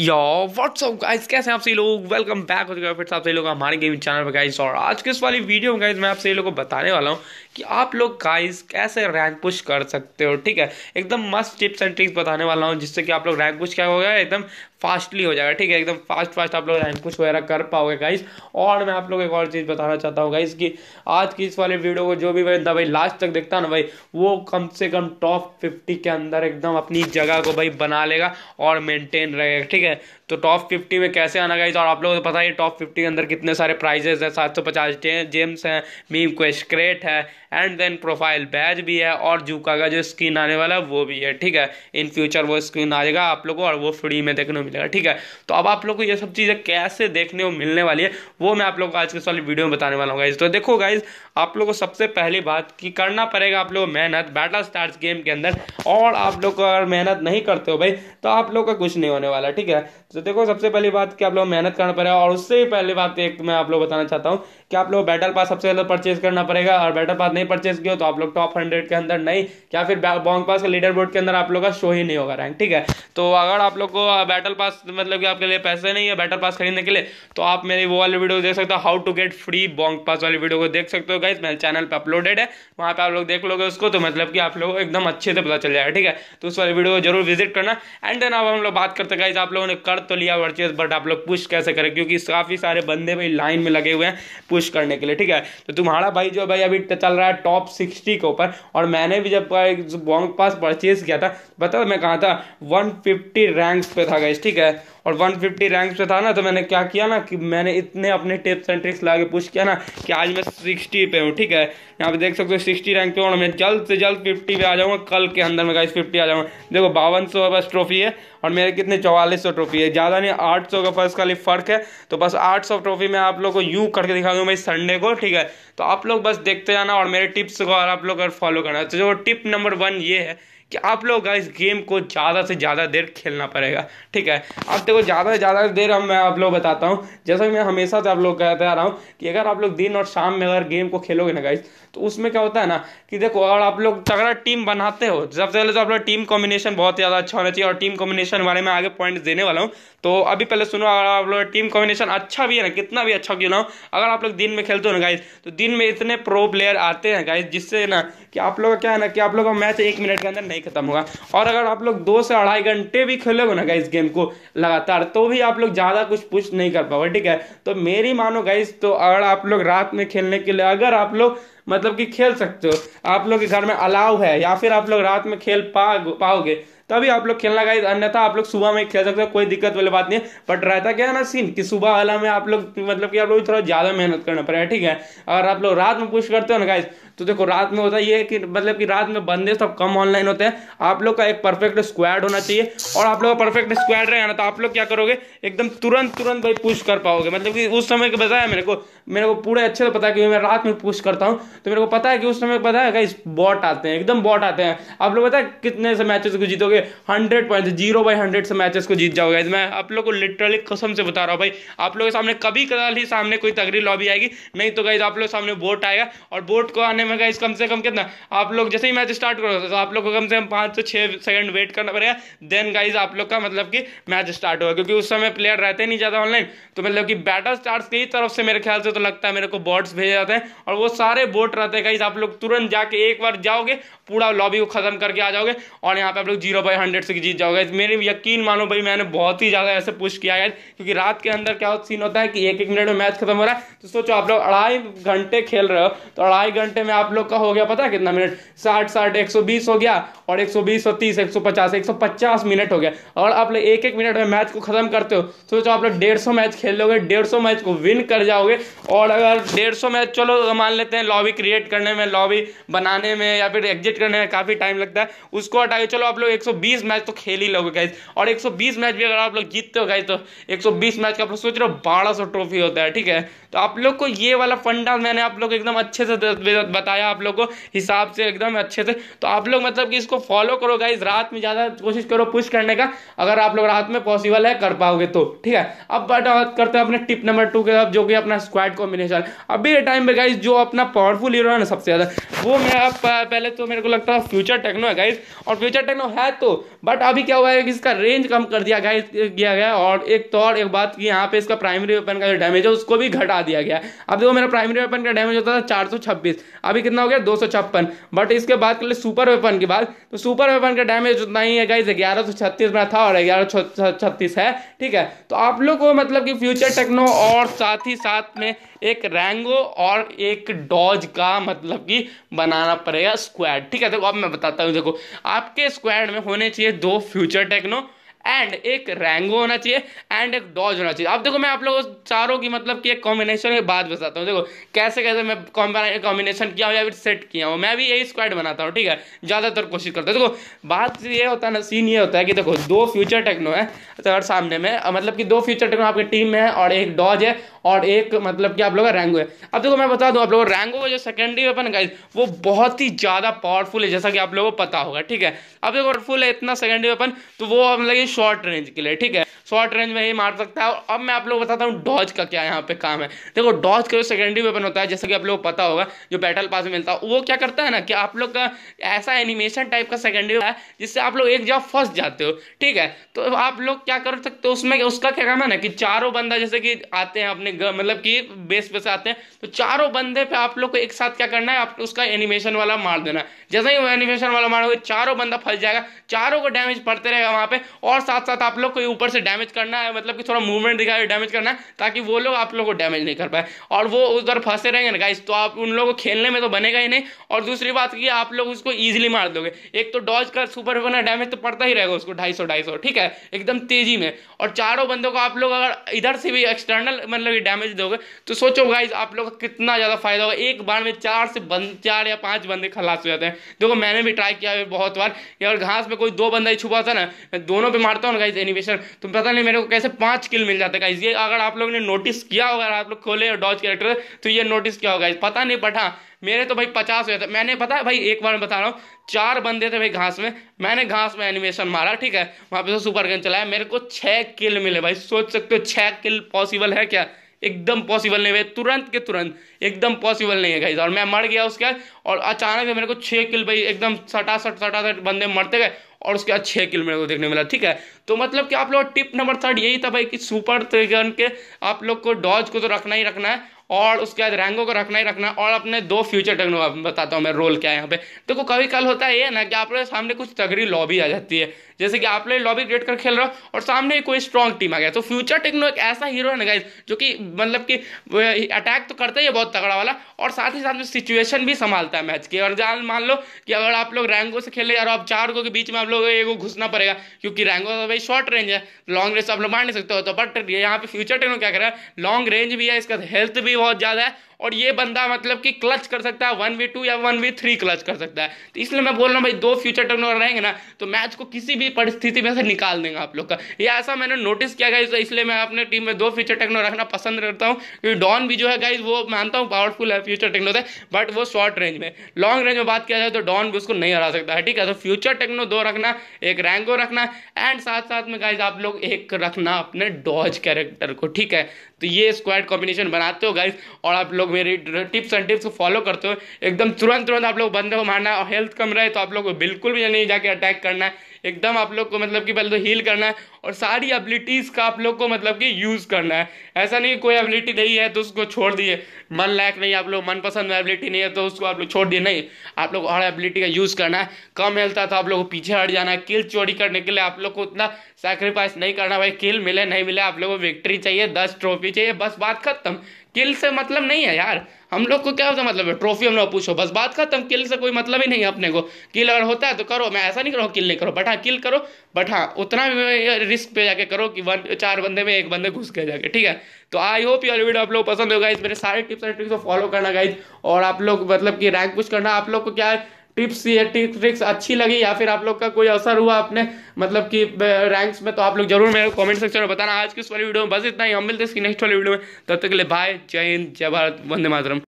यो WhatsApp guys कैसे हैं आप सभी लोग वेलकम बैक हो चुके फिर से आप सभी लोग हमारे गेमिंग चैनल पर गाइस और आज के इस वाली वीडियो में गाइस मैं आप सभी लोगों को बताने वाला हूँ कि आप लोग गाइस कैसे रैंक पुश कर सकते हो ठीक है एकदम मस्त टिप्स एंड ट्रिक्स बताने वाला हूँ जिससे कि आप लोग रैंक पुश क्या हो गया एकदम फास्टली हो जाएगा ठीक है एकदम फास्ट फास्ट आप लोग रैंक कुछ वगैरह कर पाओगे गाइस और मैं आप लोग एक और चीज़ बताना चाहता हूँ गाइस कि आज की इस वाले वीडियो को जो भी बंदा भाई लास्ट तक देखता है ना भाई वो कम से कम टॉप फिफ्टी के अंदर एकदम अपनी जगह को भाई बना लेगा और मेनटेन रहेगा ठीक है तो टॉप फिफ्टी में कैसे आना गाइस और आप लोगों को तो पता है टॉप फिफ्टी के अंदर कितने सारे प्राइजेस हैं सात सौ पचास जेम्स हैं मीम स्क्रेट है एंड देन प्रोफाइल बैज भी है और जूका का जो स्क्रीन आने वाला है वो भी है ठीक है इन फ्यूचर वो स्क्रीन आएगा आप लोगों को और वो फ्री में देखने मिलेगा ठीक है तो अब आप लोग को ये सब चीज़ें कैसे देखने को मिलने वाली है वो मैं आप लोग को आज के इस वाली वीडियो में बताने वाला हूँ गाइज तो देखो गाइज आप लोग को सबसे पहली बात कि करना पड़ेगा आप लोग मेहनत बैटल स्टार्स गेम के अंदर और आप लोग अगर मेहनत नहीं करते हो भाई तो आप लोग का कुछ नहीं होने वाला ठीक है तो देखो सबसे पहली बात कि आप लोग मेहनत करना पड़ेगा और उससे ही पहली बात एक मैं आप लोग बताना चाहता हूँ कि आप लोग बैटल पास सबसे पहले परचेज करना पड़ेगा और बैटल पास नहीं परचेज किया तो आप लोग टॉप हंड्रेड के अंदर नहीं या फिर बॉन्ग पास के लीडर बोर्ड के अंदर आप लोग का शो ही नहीं होगा रैंक ठीक है तो अगर आप लोग को बैटल पास मतलब कि आपके लिए पैसे नहीं है बैटल पास खरीदने के लिए तो आप मेरी वो वाली वीडियो देख सकते हो how to get free bong pass वाली वीडियो को देख सकते हो गाइज मेरे चैनल पर अपलोडेड है वहाँ पर आप लोग देख लोगे उसको तो मतलब कि आप लोग एकदम अच्छे से पता चल जाएगा ठीक है तो उस वाली वीडियो को जरूर विजिट करना एंड देन अब हम लोग बात करते गाइज आप लोगों ने कर तो लिया वर्चेस बट आप लोग पुश कैसे करें क्योंकि काफ़ी सारे बंदे भाई लाइन में लगे हुए हैं पुश करने के लिए ठीक है तो तुम्हारा भाई जो भाई अभी चल रहा है टॉप सिक्सटी के ऊपर और मैंने भी जब बॉन्ग पास परचेज किया था बताओ मैं कहा था वन फिफ्टी रैंक पे था गैस ठीक है और 150 रैंक पे था ना तो मैंने क्या किया ना कि मैंने इतने अपने टिप्स एंड ट्रिक्स ला के पुश किया ना कि आज मैं 60 पे हूँ ठीक है यहाँ पे देख सकते हो 60 रैंक पे हूँ और मैं जल्द से जल्द 50 पे आ जाऊँगा कल के अंदर में गाइस 50 आ जाऊँगा देखो बावन सौ बस ट्रॉफी है और मेरे कितने चौवालीस सौ ट्रॉफी है ज़्यादा नहीं आठ सौ का फर्स्ट खाली फ़र्क है तो बस आठ सौ ट्रॉफी मैं आप लोग को यू करके दिखा दूँगा भाई संडे को ठीक है तो आप लोग बस देखते जाना और मेरे टिप्स को और आप लोग अगर फॉलो करना तो जो टिप नंबर वन ये है कि आप लोग इस गेम को ज़्यादा से ज़्यादा देर खेलना पड़ेगा ठीक है अब देखो ज़्यादा से ज़्यादा देर हम मैं आप लोग बताता हूँ जैसा कि मैं हमेशा से आप लोग आ रहा हूँ कि अगर आप लोग दिन और शाम में अगर गेम को खेलोगे ना गाइज तो उसमें क्या होता है ना कि देखो अगर आप लोग तगड़ा टीम बनाते हो सबसे पहले तो आप लोग टीम कॉम्बिनेशन बहुत ज़्यादा अच्छा होना चाहिए और टीम कॉम्बिनेशन बारे में आगे पॉइंट्स देने वाला हूँ तो अभी पहले सुनो अगर आप लोग टीम कॉम्बिनेशन अच्छा भी है ना कितना भी अच्छा क्यों ना हो अगर आप लोग दिन में खेलते हो ना गाइज तो दिन में इतने प्रो प्लेयर आते हैं गाइज जिससे ना कि आप लोग क्या है ना कि आप लोग का मैच एक मिनट के अंदर नहीं ही खत्म होगा और अगर आप लोग दो से अढ़ाई घंटे भी खेलोगे ना गाइस गेम को लगातार तो भी आप लोग ज़्यादा कुछ पुश नहीं कर पाओगे ठीक है तो मेरी मानो गाइस तो अगर आप लोग रात में खेलने के लिए अगर आप लोग मतलब कि खेल सकते हो आप लोग के घर में अलाव है या फिर आप लोग रात में खेल पा पाओगे तभी आप लोग खेलना गाइज अन्यथा आप लोग सुबह में खेल सकते हो कोई दिक्कत वाली बात नहीं है बट रहता क्या है ना सीन कि सुबह वाला में आप लोग मतलब कि आप लोग थोड़ा ज़्यादा मेहनत करना पड़ेगा ठीक है अगर आप लोग रात में पुश करते हो ना गाइज तो देखो रात में होता ये है कि मतलब कि रात में बंदे सब कम ऑनलाइन होते हैं आप लोग का एक परफेक्ट स्क्वाड होना चाहिए और आप लोग का परफेक्ट स्क्वाड रहेगा ना तो आप लोग क्या करोगे एकदम तुरंत तुरंत भाई पुश कर पाओगे मतलब कि उस समय के बताया मेरे को मेरे को पूरे अच्छे से पता है कि मैं रात में पुश करता हूँ तो मेरे को पता है कि उस समय पता है गाइज बॉट आते हैं एकदम बॉट आते हैं आप लोग पता है कितने से मैचेस को जीतोगे hundred point zero by hundred से मैचेस को जीत जाओगे मैं आप लोग को लिटरली कसम से बता रहा हूँ भाई आप लोगों के सामने कभी कदाल ही सामने कोई तगड़ी लॉबी आएगी नहीं तो गाइज आप लोग सामने बोट आएगा और बोट को आने में गाइज कम से कम कितना आप लोग जैसे ही मैच स्टार्ट करो तो आप लोग को कम से कम पाँच से छः सेकंड वेट करना पड़ेगा देन गाइज आप लोग का मतलब कि मैच स्टार्ट होगा क्योंकि उस समय प्लेयर रहते नहीं ज़्यादा ऑनलाइन तो मतलब कि बैटर स्टार्ट की तरफ से मेरे ख्याल से तो लगता है मेरे को बॉट्स भेजे जाते हैं और वो सारे बोट रहते हैं गाइज आप लोग तुरंत जाके एक बार जाओगे पूरा लॉबी को खत्म करके आ जाओगे और यहाँ पे आप लोग जीरो भाई हंड्रेड से जीत जाओगे मेरे यकीन मानो भाई मैंने बहुत ही ज़्यादा ऐसे पुश किया है क्योंकि रात के अंदर क्या सीन होता है कि एक एक मिनट में मैच खत्म हो रहा है तो सोचो आप लोग अढ़ाई घंटे खेल रहे हो तो अढ़ाई घंटे में आप लोग का हो गया पता है कितना मिनट साठ साठ एक सौ बीस हो गया और एक सौ बीस और तीस एक सौ पचास एक सौ पचास मिनट हो गया और आप लोग एक एक मिनट में मैच को खत्म करते हो तो सोचो आप लोग डेढ़ सौ मैच खेल लोगे डेढ़ सौ मैच को विन कर जाओगे और अगर डेढ़ सौ मैच चलो मान लेते हैं लॉबी क्रिएट करने में लॉबी बनाने में या फिर एग्जिट करने में काफ़ी टाइम लगता है उसको हटाइए चलो आप लोग एक सौ 120 मैच तो खेल ही लोगे गाइज और 120 मैच भी अगर आप लोग जीतते हो गाइज तो 120 मैच का आप लोग सोच रहे हो बारह सौ ट्रॉफी होता है ठीक है तो आप लोग को ये वाला फंडा मैंने आप लोग एकदम अच्छे से बताया आप लोग को हिसाब से एकदम अच्छे से तो आप लोग मतलब कि इसको फॉलो करो गाइज रात में ज़्यादा कोशिश करो पुश करने का अगर आप लोग रात में पॉसिबल है कर पाओगे तो ठीक है अब बात करते हैं अपने टिप नंबर टू के साथ जो कि अपना स्क्वाड कॉम्बिनेशन अभी टाइम पर गाइज जो अपना पावरफुल हीरो है ना सबसे ज़्यादा वो मेरा पहले तो मेरे को लगता है फ्यूचर टेक्नो है गाइज और फ्यूचर टेक्नो है तो modelo बट अभी क्या हुआ है कि इसका रेंज कम कर दिया गया किया गया और एक तो और एक बात कि यहाँ पे इसका प्राइमरी वेपन का जो डैमेज है उसको भी घटा दिया गया अब देखो मेरा प्राइमरी वेपन का डैमेज होता था चार अभी कितना हो गया दो बट इसके बाद के लिए सुपर वेपन की बात तो सुपर वेपन का डैमेज उतना ही है गाइज ग्यारह में था और ग्यारह छत्तीस है ठीक है तो आप लोग को मतलब कि फ्यूचर टेक्नो और साथ ही साथ में एक रैंगो और एक डॉज का मतलब कि बनाना पड़ेगा स्क्वाड ठीक है देखो अब मैं बताता हूँ देखो आपके स्क्वाड में होने चाहिए दो फ्यूचर टेक्नो एंड एक रैंगो होना चाहिए एंड एक डॉज होना चाहिए अब देखो मैं आप लोगों चारों की मतलब कि एक कॉम्बिनेशन के बाद बताता हूँ देखो कैसे कैसे मैं कॉम्बिनेशन किया हूँ या फिर सेट किया हूँ मैं भी यही स्क्वाड बनाता हूँ ठीक है ज़्यादातर कोशिश करता हूँ देखो बात तो ये होता है ना सीन ये होता है कि देखो दो फ्यूचर टेक्नो है तो सामने में मतलब कि दो फ्यूचर टेक्नो आपकी टीम में है और एक डॉज है और एक मतलब कि आप लोग का रैंगो है अब देखो मैं बता दूं आप लोगों रैंगो का जो सेकेंडरी वेपन है वो बहुत ही ज़्यादा पावरफुल है जैसा कि आप लोगों को पता होगा ठीक है अब देखो फुल है इतना सेकेंडरी वेपन तो वो मतलब शॉर्ट रेंज के लिए ठीक है शॉर्ट रेंज में ही मार सकता है अब मैं आप लोग बताता हूँ डॉज का क्या यहाँ पे काम है देखो डॉज का जो सेकेंडरी वेपन होता है जैसे कि आप लोग पता होगा जो बैटल पास में मिलता है वो क्या करता है ना कि आप लोग का ऐसा एनिमेशन टाइप का सेकेंडरी है जिससे आप लोग एक जगह फंस जाते हो ठीक है तो आप लोग क्या कर सकते हो उसमें उसका क्या काम है ना कि चारों बंदा जैसे कि आते हैं अपने मतलब कि बेस पे से आते हैं तो चारों बंदे पे आप लोग को एक साथ क्या करना है आप उसका एनिमेशन वाला मार देना जैसे ही वो एनिमेशन वाला मारोगे चारों बंदा फंस जाएगा चारों को डैमेज पड़ते रहेगा वहां पे और और साथ साथ आप लोग को ऊपर से डैमेज करना है मतलब कि थोड़ा मूवमेंट दिखाए डैमेज करना है ताकि वो लोग आप लोग को डैमेज नहीं कर पाए और वो उधर फंसे रहेंगे ना गाइस तो आप उन लोगों को खेलने में तो बनेगा ही नहीं और दूसरी बात की आप लोग उसको ईजिली मार दोगे एक तो डॉज का सुपर वन डैमेज तो पड़ता ही रहेगा उसको ढाई सौ ढाई सौ ठीक है एकदम तेजी में और चारों बंदों को आप लोग अगर इधर से भी एक्सटर्नल मतलब डैमेज दोगे तो सोचो गाइज आप लोग का कितना ज़्यादा फायदा होगा एक बार में चार से बंद चार या पांच बंदे खलास हो जाते हैं देखो मैंने भी ट्राई किया है बहुत बार यार घास में कोई दो बंदा ही छुपा था ना दोनों पे मार मारता हूँ गाइज एनिमेशन तो पता नहीं मेरे को कैसे पांच किल मिल जाते गाइज ये अगर आप लोग ने नोटिस किया होगा आप लोग खोले डॉज कैरेक्टर तो ये नोटिस किया होगा पता नहीं पटा हाँ, मेरे तो भाई पचास हुए थे मैंने पता है भाई एक बार बता रहा हूँ चार बंदे थे भाई घास में मैंने घास में एनिमेशन मारा ठीक है वहाँ पे तो सुपर गन चलाया मेरे को छः किल मिले भाई सोच सकते हो छः किल पॉसिबल है क्या एकदम पॉसिबल नहीं भाई तुरंत के तुरंत एकदम पॉसिबल नहीं है गाइज और मैं मर गया उसके और अचानक मेरे को छः किल भाई एकदम सटा सट सटा सट बंदे मरते गए और उसके बाद छः किलोमीटर को देखने मिला ठीक है तो मतलब कि आप लोग टिप नंबर थर्ड यही था भाई कि सुपर गन के आप लोग को डॉज को तो रखना ही रखना है और उसके बाद रैंगो को रखना ही रखना और अपने दो फ्यूचर टेक्नो बताता हूँ मैं रोल क्या है यहाँ पे देखो तो कभी कल होता है ये ना कि आप लोग सामने कुछ तगड़ी लॉबी आ जाती है जैसे कि आप लोग लॉबी क्रिएट कर खेल रहे हो और सामने कोई स्ट्रॉन्ग टीम आ गया तो फ्यूचर टेक्नो एक ऐसा हीरो है ना गाइज जो कि मतलब कि अटैक तो करता ही है बहुत तगड़ा वाला और साथ ही साथ में सिचुएशन भी संभालता है मैच की और जान मान लो कि अगर आप लोग रैंगो से खेले जा रहे हो आप चार गो के बीच में आप लोग एगो घुसना पड़ेगा क्योंकि रैंगो तो भाई शॉर्ट रेंज है लॉन्ग रेंज तो आप लोग मार नहीं सकते हो तो बट यहाँ पे फ्यूचर टेक्नो क्या कर रहा है लॉन्ग रेंज भी है इसका हेल्थ भी बहुत ज़्यादा है और ये बंदा मतलब कि क्लच कर सकता है वन वी टू या वन वी थ्री क्लच कर सकता है तो इसलिए मैं बोल रहा हूँ भाई दो फ्यूचर टर्नओवर रहेंगे ना तो मैच को किसी भी परिस्थिति में से निकाल देंगे आप लोग का ये ऐसा मैंने नोटिस किया गया इसलिए मैं अपने टीम में दो फ्यूचर टेक्नो रखना पसंद करता हूँ क्योंकि डॉन भी जो है गाइज वो मानता हूँ पावरफुल है फ्यूचर टेक्नो से बट वो शॉर्ट रेंज में लॉन्ग रेंज में बात किया जाए तो डॉन भी उसको नहीं हरा सकता है ठीक है तो फ्यूचर टेक्नो दो रखना एक रैंको रखना एंड साथ साथ में गाइज आप लोग एक रखना अपने डॉज कैरेक्टर को ठीक है तो ये स्क्वाड कॉम्बिनेशन बनाते हो गाइस और आप लोग मेरी टिप्स एंड टिप्स को फॉलो करते हो एकदम तुरंत तुरंत आप लोग बंदे को मारना और हेल्थ कम रहे तो आप लोग को बिल्कुल भी नहीं जाके अटैक करना है एकदम आप लोग को मतलब कि पहले तो हील करना है और सारी एबिलिटीज़ का आप लोग को मतलब कि यूज़ करना है ऐसा नहीं कोई एबिलिटी नहीं है तो उसको छोड़ दिए मन लायक नहीं आप लोग मनपसंद एबिलिटी नहीं है तो उसको आप लोग छोड़ दिए नहीं आप लोग और एबिलिटी का यूज़ करना है कम हेल्थ था तो आप लोग को पीछे हट जाना है किल चोरी करने के लिए आप लोग को उतना सेक्रीफाइस नहीं करना भाई किल मिले नहीं मिले आप लोग को विक्ट्री चाहिए दस ट्रॉफी चाहिए बस बात खत्म किल से मतलब नहीं है यार हम लोग को क्या होता मतलब है ट्रॉफी हम लोग पूछो बस बात खत्म किल से कोई मतलब ही नहीं है अपने को किल अगर होता है तो करो मैं ऐसा नहीं करूँ किल नहीं करो बट हाँ किल करो बट हाँ उतना रिस्क पे जाके करो कि वन चार बंदे में एक बंदे घुस के जाके ठीक है तो आई होप योर वीडियो आप लोग पसंद होगा इस मेरे सारे टिप्स एंड ट्रिक्स को फॉलो करना गाइज और आप लोग मतलब कि रैंक पुश करना आप लोग को क्या है टिप्स या ट्रिक्स अच्छी लगी या फिर आप लोग का कोई असर हुआ अपने मतलब कि रैंक्स में तो आप लोग जरूर मेरे कमेंट सेक्शन में बताना आज की इस वाली वीडियो में बस इतना ही हम मिलते हैं नेक्स्ट वाली वीडियो में तब तक के लिए बाय जय हिंद जय भारत वंदे मातरम